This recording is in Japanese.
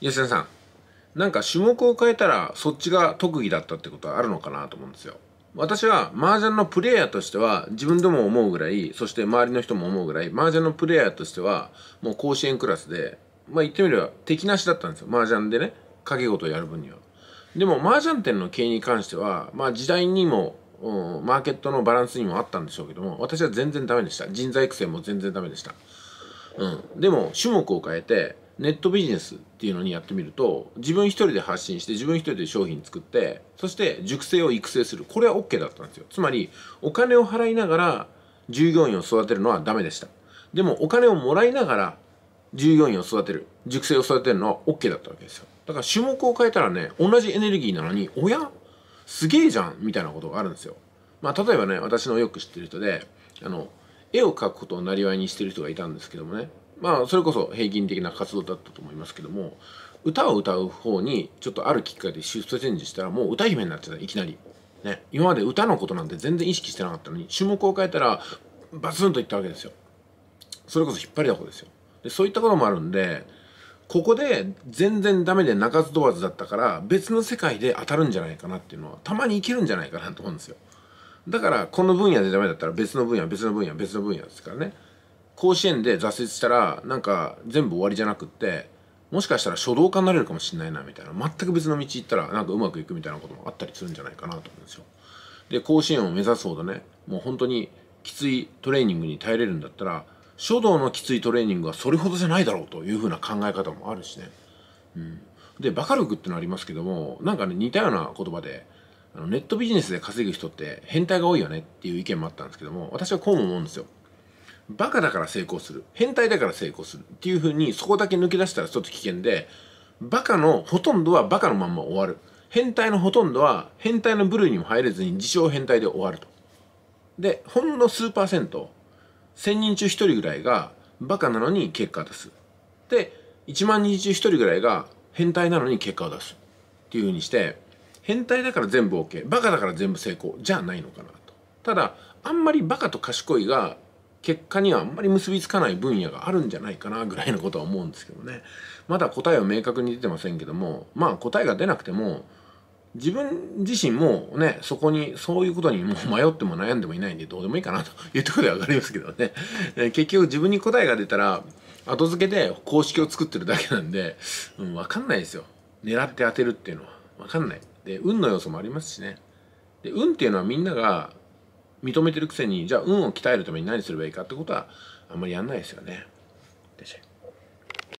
吉田さんなんか種目を変えたらそっちが特技だったってことはあるのかなと思うんですよ私は麻雀のプレイヤーとしては自分でも思うぐらいそして周りの人も思うぐらい麻雀のプレイヤーとしてはもう甲子園クラスでまあ言ってみれば敵なしだったんですよ麻雀でね掛け事をやる分にはでも麻雀店の経営に関してはまあ時代にもマーケットのバランスにもあったんでしょうけども私は全然ダメでした人材育成も全然ダメでしたうんでも種目を変えてネットビジネスっていうのにやってみると自分一人で発信して自分一人で商品作ってそして熟成を育成するこれは OK だったんですよつまりお金を払いながら従業員を育てるのはダメでしたでもお金をもらいながら従業員を育てる熟成を育てるのは OK だったわけですよだから種目を変えたらね同じエネルギーなのにおやすげえじゃんみたいなことがあるんですよまあ例えばね私のよく知ってる人であの絵を描くことをなりわいにしてる人がいたんですけどもねまあそれこそ平均的な活動だったと思いますけども歌を歌う方にちょっとあるきっかけでシフトチェンジしたらもう歌姫になってたいきなり、ね、今まで歌のことなんて全然意識してなかったのに種目を変えたらバツンといったわけですよそれこそ引っ張りだこですよでそういったこともあるんでここで全然ダメで鳴かず問わずだったから別の世界で当たるんじゃないかなっていうのはたまにいけるんじゃないかなと思うんですよだからこの分野でダメだったら別の分野別の分野別の分野ですからね甲子園で挫折したらなんか全部終わりじゃなくってもしかしたら書道家になれるかもしれないなみたいな全く別の道行ったらなんかうまくいくみたいなこともあったりするんじゃないかなと思うんですよ。で甲子園を目指すほどねもう本当にきついトレーニングに耐えれるんだったら書道のきついトレーニングはそれほどじゃないだろうというふうな考え方もあるしね。うん、でバカ力ってのありますけどもなんかね似たような言葉であのネットビジネスで稼ぐ人って変態が多いよねっていう意見もあったんですけども私はこうも思うんですよ。バカだから成功する変態だから成功するっていうふうにそこだけ抜け出したらちょっと危険でバカのほとんどはバカのまんま終わる変態のほとんどは変態の部類にも入れずに自称変態で終わるとでほんの数パーセント1000人中1人ぐらいがバカなのに結果を出すで1万人中1人ぐらいが変態なのに結果を出すっていうふうにして変態だから全部 OK バカだから全部成功じゃないのかなとただあんまりバカと賢いが結果にはあんまり結びつかない分野があるんじゃないかなぐらいのことは思うんですけどねまだ答えは明確に出てませんけどもまあ答えが出なくても自分自身もねそこにそういうことにもう迷っても悩んでもいないんでどうでもいいかなというところでは分かりますけどね結局自分に答えが出たら後付けで公式を作ってるだけなんで、うん、分かんないですよ狙って当てるっていうのは分かんないで運の要素もありますしねで運っていうのはみんなが認めてるくせにじゃあ運を鍛えるために何すればいいかってことはあんまりやんないですよね。でし